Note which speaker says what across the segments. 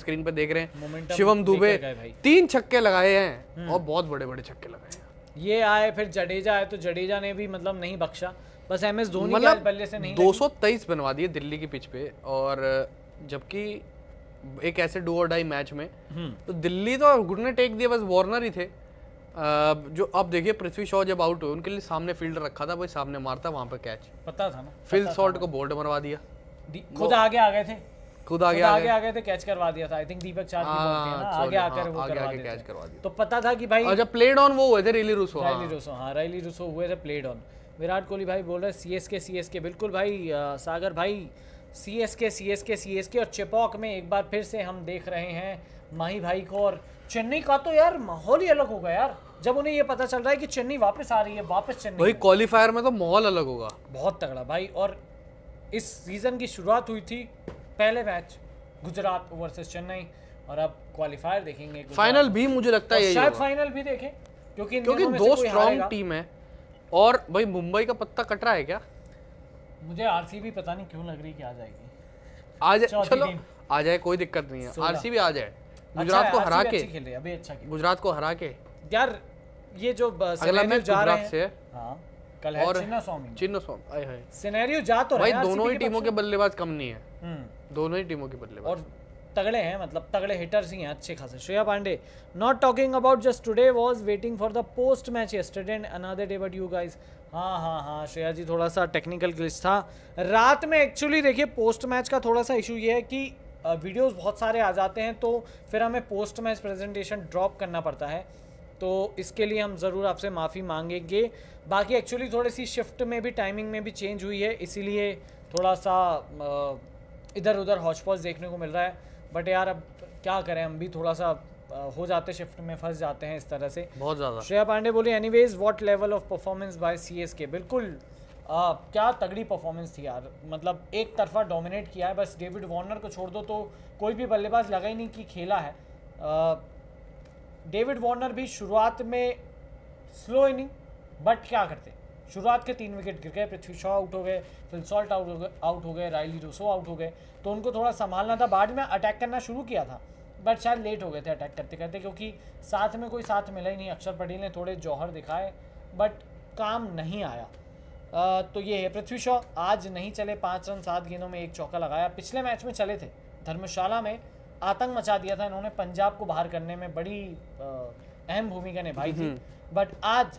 Speaker 1: Screen पे देख रहे हैं शिवम दुबे तीन छक्के लगाए हैं हम्म। और बहुत बड़े बड़े छक्के लगाए
Speaker 2: हैं ये आए फिर जडेजा आए तो जडेजा ने भी मतलब नहीं बख्शा बस एम एस धोनी मतलब पहले से नहीं दो
Speaker 1: सौ तेईस बनवा दिए दिल्ली की पिच पे और जबकि एक ऐसे डू और डाई मैच में हम्म। तो दिल्ली तो गुड ने टेक दिया बस वार्नर ही थे जो अब देखिए पृथ्वी शॉ जब आउट हुए उनके लिए सामने फील्डर रखा था भाई सामने मारता वहां पर कैच पता था ना फिल शॉट को बोल्ड मरवा दिया खुद आगे आ गए थे खुद आगे आ आगे
Speaker 2: गए थे कैच करवा दिया था आई थिंक दीपक चार भी हाँ, बोलते हैं ना आगे आकर हाँ, वो करवा दिया कैच करवा दिया तो पता था कि भाई जब प्लेड ऑन वो हुए थे रेली रूसो रेली रूसो हां रेली रूसो हुए थे प्लेड ऑन विराट कोहली भाई बोल रहे सीएसके सीएसके बिल्कुल भाई सागर भाई सीएसके सीएसके सीएसके और चिपॉक में एक बार फिर से हम देख रहे हैं माही भाई को और चेन्नई का तो यार माहौल ही अलग होगा यार जब उन्हें ये पता चल रहा है कि चेन्नई वापस आ रही है वापस चेन्नई भाई क्वालिफायर में तो माहौल अलग होगा बहुत तगड़ा भाई और इस सीज़न की शुरुआत हुई थी पहले मैच गुजरात वर्सेस चेन्नई और अब क्वालिफायर देखेंगे फाइनल भी मुझे लगता है शायद फाइनल भी देखें क्योंकि क्योंकि दो स्ट्रॉन्ग
Speaker 1: टीम है और भाई मुंबई का पत्ता कट रहा है क्या
Speaker 2: मुझे आरसीबी पता नहीं क्यों लग रही कि आ जाएगी
Speaker 1: आ जाए चलो आ जाए कोई दिक्कत नहीं है आरसीबी आ जाए अच्छा, गुजरात को हरा के
Speaker 2: खेल रही अभी अच्छा गुजरात को हरा के यार ये जो अगला मैच गुजरात से हाँ, कल है और चिन्ना स्वामी चिन्ना स्वामी सिनेरियो जा तो रहा भाई दोनों ही टीमों के बल्लेबाज कम नहीं है हम्म। दोनों ही टीमों के बदले और तगड़े हैं मतलब तगड़े हिटर्स ही हैं अच्छे खासे Shreya Pandey not talking about just today was waiting for the post match yesterday and another day but you guys हाँ हाँ हाँ श्रेया जी थोड़ा सा टेक्निकल ग्लिच था रात में एक्चुअली देखिए पोस्ट मैच का थोड़ा सा इशू ये है कि वीडियोस बहुत सारे आ जाते हैं तो फिर हमें पोस्ट मैच प्रेजेंटेशन ड्रॉप करना पड़ता है तो इसके लिए हम ज़रूर आपसे माफ़ी मांगेंगे बाकी एक्चुअली थोड़ी सी शिफ्ट में भी टाइमिंग में भी चेंज हुई है इसीलिए थोड़ा सा आ, इधर उधर हॉचपॉच देखने को मिल रहा है बट यार अब क्या करें हम भी थोड़ा सा हो जाते शिफ्ट में फंस जाते हैं इस तरह से बहुत ज़्यादा श्रेया पांडे बोली anyways what level of performance by C S K बिल्कुल आ, क्या तगड़ी परफॉर्मेंस थी यार मतलब एक तरफा डोमिनेट किया है बस डेविड वार्नर को छोड़ दो तो कोई भी बल्लेबाज लगा ही नहीं कि खेला है डेविड वार्नर भी शुरुआत में स्लो इनिंग बट क्या करते शुरुआत के तीन विकेट गिर गए पृथ्वी शॉ आउट हो गए फिलसॉल्ट आउट हो गए आउट हो गए रायली रोसो आउट हो गए तो उनको थोड़ा संभालना था बाद में अटैक करना शुरू किया था बट शायद लेट हो गए थे अटैक करते करते क्योंकि साथ में कोई साथ मिला ही नहीं अक्षर पटेल ने थोड़े जौहर दिखाए बट काम नहीं आया आ, तो ये है पृथ्वी शॉ आज नहीं चले पाँच रन सात गेंदों में एक चौका लगाया पिछले मैच में चले थे धर्मशाला में आतंक मचा दिया था इन्होंने पंजाब को बाहर करने में बड़ी अहम भूमिका निभाई थी बट हम्म। आज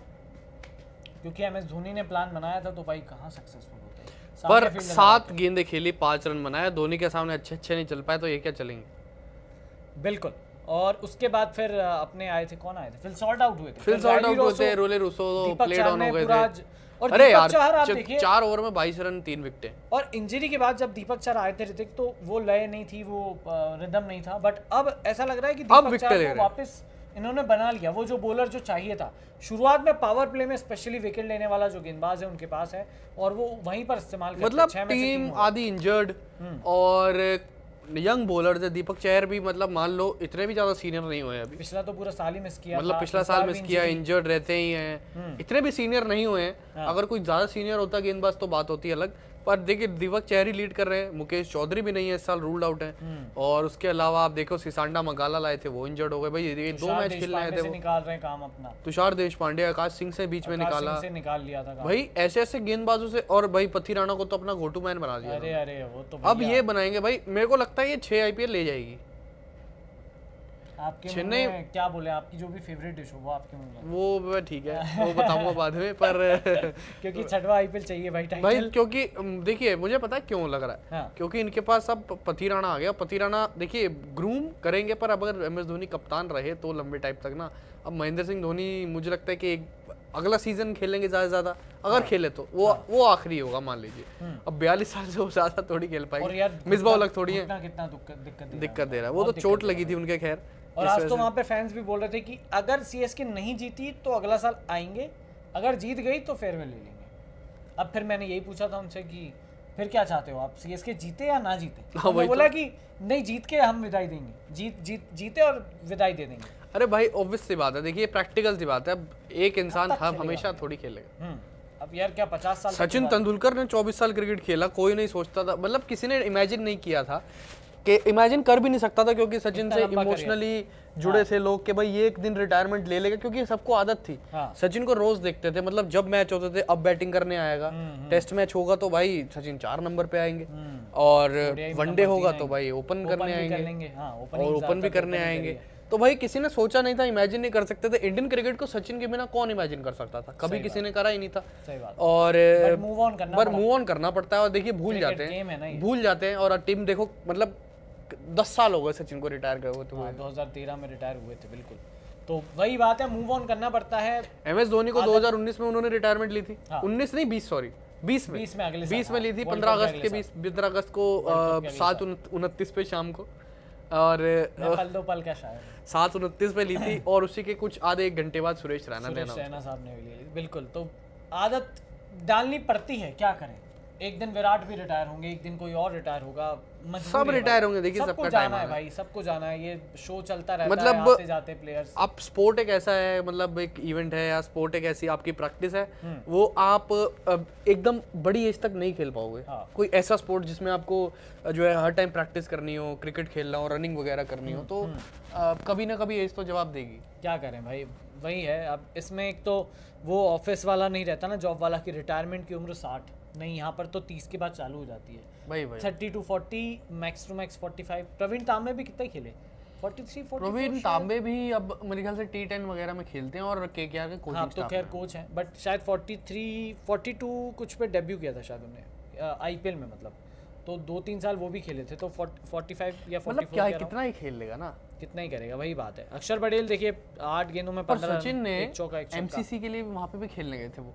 Speaker 2: क्योंकि एम एस धोनी ने प्लान बनाया था तो भाई कहाँ सक्सेसफुल होते पर सात
Speaker 1: गेंदे खेली पांच रन बनाया धोनी के सामने अच्छे अच्छे नहीं चल पाए तो ये क्या चलेंगे बिल्कुल
Speaker 2: और उसके बाद फिर अपने आए थे कौन आए थे फिल सॉल्ट आउट हुए थे फिल सॉल्ट आउट हुए थे रोले रूसो प्ले डाउन हो गए थे और अरे यार चार आप देखिए चार ओवर
Speaker 1: में 22 रन तीन विकेट
Speaker 2: और इंजरी के बाद जब दीपक चार आए थे ऋतिक तो वो लय नहीं थी वो रिदम नहीं था बट अब ऐसा लग रहा है कि दीपक चार वापस इन्होंने बना लिया वो जो बॉलर जो चाहिए था शुरुआत में पावर प्ले में स्पेशली विकेट लेने वाला जो गेंदबाज है उनके पास है और वो वहीं पर इस्तेमाल मतलब टीम
Speaker 1: आदि इंजर्ड हम्म। और यंग बॉलर है दीपक चेहर भी मतलब मान लो इतने भी ज्यादा सीनियर नहीं हुए अभी पिछला
Speaker 2: तो पूरा साल ही मिस किया मतलब पिछला साल मिस किया
Speaker 1: इंजर्ड रहते ही हैं हम्म। इतने भी सीनियर नहीं हुए हैं हाँ। अगर कोई ज्यादा सीनियर होता गेंदबाज तो बात होती है अलग पर देखिए दीपक चेहरी लीड कर रहे हैं मुकेश चौधरी भी नहीं है इस साल रूल्ड आउट है और उसके अलावा आप देखो सिसांडा मंगाला लाए थे वो इंजर्ड हो गए भाई ये दो मैच खेल रहे थे वो
Speaker 2: निकाल रहे काम अपना
Speaker 1: तुषार देश पांडे आकाश सिंह से बीच में निकाला से
Speaker 2: निकाल लिया था भाई
Speaker 1: ऐसे ऐसे गेंदबाजों से और भाई पथी राणा को तो अपना घोटू मैन बना दिया तो अब ये बनाएंगे भाई मेरे को लगता है ये छह आईपीएल ले जाएगी
Speaker 2: आपके चेन्नई क्या बोले आपकी जो भी फेवरेट डिश हो वो आपके मुंह में वो
Speaker 1: ठीक है वो बताऊंगा बाद में पर
Speaker 2: क्योंकि छठवा आईपीएल चाहिए भाई टाइम भाई
Speaker 1: क्योंकि देखिए मुझे पता है क्यों लग रहा है हाँ। क्योंकि इनके पास अब पति राणा आ गया पति राणा देखिए ग्रूम करेंगे पर अब अगर एम एस धोनी कप्तान रहे तो लंबे टाइप तक ना अब महेंद्र सिंह धोनी मुझे लगता है कि एक अगला सीजन खेलेंगे ज़्यादा से ज़्यादा अगर हाँ। खेले तो वो हाँ। वो आखिरी होगा मान लीजिए हम्म। अब बयालीस साल से वो ज़्यादा थोड़ी खेल पाएंगे मिसबा अलग थोड़ी है कितना दिक्कत दे रहा है वो तो चोट लगी थी उनके खैर और आज तो वहाँ
Speaker 2: पे फैंस भी बोल रहे थे कि अगर सीएसके नहीं जीती तो अगला साल आएंगे अगर जीत गई तो फिर में ले लेंगे अब फिर मैंने यही पूछा था उनसे कि फिर क्या चाहते हो आप सी एस के जीते या ना जीते हाँ, तो बोला कि नहीं जीत के हम विदाई देंगे जीत जीत जीते और विदाई दे देंगे अरे भाई ऑब्वियस सी बात है देखिए प्रैक्टिकल सी बात है अब
Speaker 1: एक इंसान हम हमेशा थोड़ी खेलेगा हम्म,
Speaker 2: अब यार क्या पचास साल सचिन तेंदुलकर
Speaker 1: ने चौबीस साल क्रिकेट खेला कोई नहीं सोचता था मतलब किसी ने इमेजिन नहीं किया था कि इमेजिन कर भी नहीं सकता था क्योंकि सचिन से इमोशनली जुड़े हाँ। थे लोग कि भाई ये एक दिन रिटायरमेंट ले लेगा क्योंकि सबको आदत थी हाँ। सचिन को रोज देखते थे मतलब जब मैच होते थे अब बैटिंग करने आएगा टेस्ट हम्म, मैच हम्म। होगा तो भाई सचिन चार नंबर पे आएंगे हम्म। और वनडे होगा तो भाई ओपन करने आएंगे
Speaker 2: हाँ, और ओपन भी करने आएंगे
Speaker 1: तो भाई किसी ने सोचा नहीं था इमेजिन नहीं कर सकते थे इंडियन क्रिकेट को सचिन के बिना कौन इमेजिन कर सकता था कभी किसी ने करा ही नहीं था सही बात। और मूव ऑन करना पर मूव ऑन करना पड़ता है और
Speaker 2: देखिए भूल जाते हैं भूल जाते हैं और टीम देखो मतलब दस साल हो गए सचिन को रिटायर गए होते हुए तो। हाँ, दो हज़ार तेरह में रिटायर हुए थे बिल्कुल तो वही बात है मूव ऑन करना पड़ता है एम एस धोनी को 2019 में उन्होंने रिटायरमेंट ली थी हाँ। उन्नीस नहीं बीस सॉरी 20 में 20 में अगले 20 में हाँ, ली थी 15 अगस्त के 20 पंद्रह अगस्त को सात
Speaker 1: उनतीस पे शाम को और पल दो पल का शायद सात उनतीस पे ली थी और उसी के कुछ आधे एक घंटे बाद सुरेश रैना सुरेश रैना
Speaker 2: साहब ने ली बिल्कुल तो आदत डालनी पड़ती है क्या करें एक दिन विराट भी रिटायर होंगे एक दिन कोई और रिटायर होगा सब रिटायर होंगे देखिए सबको जाना है भाई सबको जाना है ये शो चलता रहता मतलब है आते जाते प्लेयर्स
Speaker 1: आप स्पोर्ट एक ऐसा है मतलब एक इवेंट है या स्पोर्ट एक ऐसी आपकी प्रैक्टिस है हम्म। वो आप एकदम बड़ी एज तक नहीं खेल पाओगे हाँ। कोई ऐसा स्पोर्ट जिसमें आपको जो है हर टाइम प्रैक्टिस करनी हो क्रिकेट खेलना हो रनिंग वगैरह करनी हो हम्म, तो
Speaker 2: हम्म। कभी ना कभी एज तो जवाब देगी क्या करें भाई वही है अब इसमें एक तो वो ऑफिस वाला नहीं रहता ना जॉब वाला की रिटायरमेंट की उम्र साठ नहीं यहाँ पर तो तीस के बाद चालू हो जाती है भाई भाई thirty to forty max to max forty five Pravin Tambe भी कितने खेले forty forty three Praveen Tambe भी अब मेरे ख्याल से टी टेन वगैरह में खेलते हैं और के के आर के कोच हाँ, तो खैर कोच हैं बट शायद फोर्टी थ्री फोर्टी टू कुछ पे डेब्यू किया था शायद उन्होंने आई पी एल में मतलब तो दो तीन साल वो भी खेले थे तो फोर्टी फाइव या मतलब क्या है कितना ही खेल लेगा ना कितना ही करेगा वही बात है अक्षर पटेल देखिए आठ गेंदों में पंद्रह सचिन ने एमसीसी
Speaker 1: के लिए वहाँ पे भी खेलने गए थे वो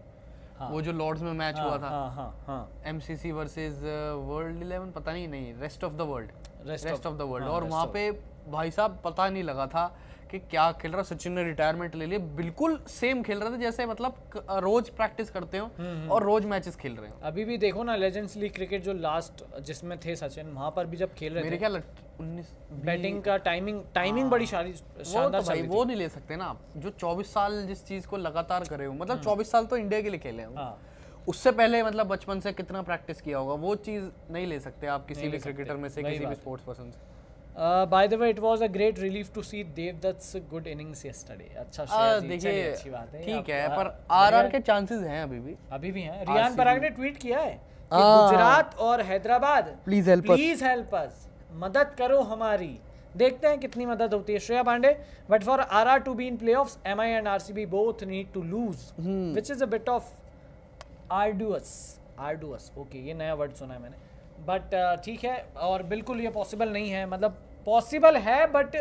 Speaker 1: हाँ, वो जो लॉर्ड्स में मैच हाँ, हुआ था M C C versus world eleven पता नहीं नहीं rest of the world rest of the world और वहाँ पे भाई साहब पता नहीं लगा था कि क्या खेल रहा सचिन ने रिटायरमेंट ले लिया बिल्कुल सेम खेल रहे थे जैसे मतलब रोज प्रैक्टिस करते हो हम्म, हम्म। और रोज मैचेस खेल रहे हो
Speaker 2: अभी भी देखो ना लेजेंड्स लीग क्रिकेट जो लास्ट जिसमें थे सचिन वहां पर भी जब खेल रहे मेरे थे मेरे बैटिंग का टाइमिंग हाँ। टाइमिंग बड़ी शारी, तो शानदार भाई वो नहीं ले सकते ना आप जो चौबीस साल जिस चीज को लगातार
Speaker 1: करे हो मतलब हम्म। चौबीस साल तो इंडिया के लिए खेले हो हाँ। उससे पहले मतलब बचपन से कितना प्रैक्टिस किया होगा
Speaker 2: वो चीज नहीं ले सकते आप किसी भी क्रिकेटर में से किसी भी स्पोर्ट्स पर्सन से Uh, by the way, it was a great relief to see Devdutt's good innings yesterday. अच्छा uh, देखिए अच्छी बात है ठीक है पर आरआर के
Speaker 1: चांसेस हैं अभी भी अभी भी हैं रियान पराग ने
Speaker 2: ट्वीट किया है कि हाँ। गुजरात और Hyderabad please help please help us मदद करो हमारी देखते हैं कितनी मदद होती है Shreya Pandey but for R R to be in play off M I and R C B both need to lose which is a bit of arduous arduous okay ये नया वर्ड सुना है मैंने बट uh, ठीक है और बिल्कुल ये पॉसिबल नहीं है मतलब पॉसिबल है बट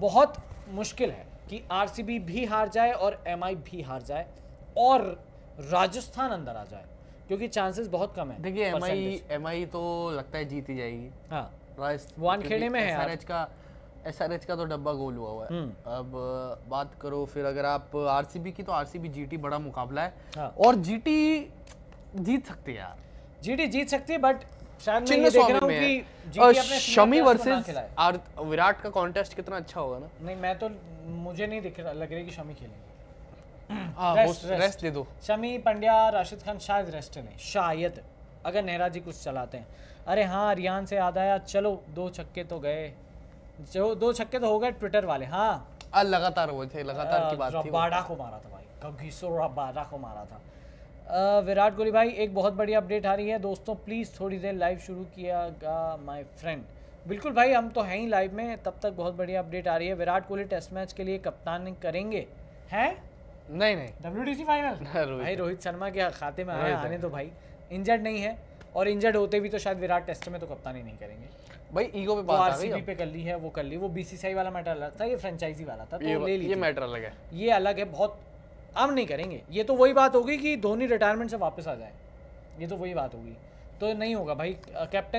Speaker 2: बहुत मुश्किल है कि आरसीबी भी हार जाए और एमआई भी हार जाए और राजस्थान अंदर आ जाए क्योंकि चांसेस बहुत कम है देखिए एम आई
Speaker 1: एम आई तो लगता है जीत ही जाएगी हाँ वानखेड़े में है एसआरएच का एसआरएच का तो डब्बा गोल हुआ हुआ है हम्म। अब बात करो फिर अगर आप आरसीबी की तो आरसीबी जीटी बड़ा मुकाबला है हाँ। और जीटी जीत सकती है यार जीटी जीत सकती है
Speaker 2: बट चिन्ह स्वामी में शमी वर्सेज
Speaker 1: विराट का कॉन्टेस्ट
Speaker 2: कितना अच्छा होगा ना नहीं मैं तो मुझे नहीं दिख रहा लग रहा कि शमी खेलेंगे रेस्ट, हाँ, दे दो शमी पंड्या राशिद खान शायद रेस्ट नहीं शायद अगर नेहरा जी कुछ चलाते हैं अरे हाँ से याद आया चलो दो छक्के तो गए जो दो छक्के तो हो गए ट्विटर वाले हाँ लगातार हुए थे लगातार की बात थी को मारा था भाई बाड़ा को मारा था विराट कोहली भाई एक बहुत बड़ी अपडेट आ रही है दोस्तों प्लीज़ थोड़ी देर लाइव शुरू किया माय फ्रेंड बिल्कुल भाई हम तो हैं ही लाइव में तब तक बहुत बड़ी अपडेट आ रही है विराट कोहली टेस्ट मैच के लिए कप्तान करेंगे हैं नहीं नहीं डब्ल्यू फाइनल हाँ, भाई रोहित शर्मा के खाते में आया आने तो भाई इंजर्ड नहीं है और इंजर्ड होते भी तो शायद विराट टेस्ट में तो कप्तानी नहीं करेंगे भाई ईगो पे बात आ रही है पे कर ली है वो कर ली वो बीसीसीआई वाला मैटर अलग था ये फ्रेंचाइजी वाला था तो ये, ले ली ये मैटर अलग है ये अलग है बहुत अब नहीं करेंगे ये तो वही बात होगी कि धोनी रिटायरमेंट से वापस आ जाए ये तो वही बात होगी तो नहीं होगा भाई कैप्टन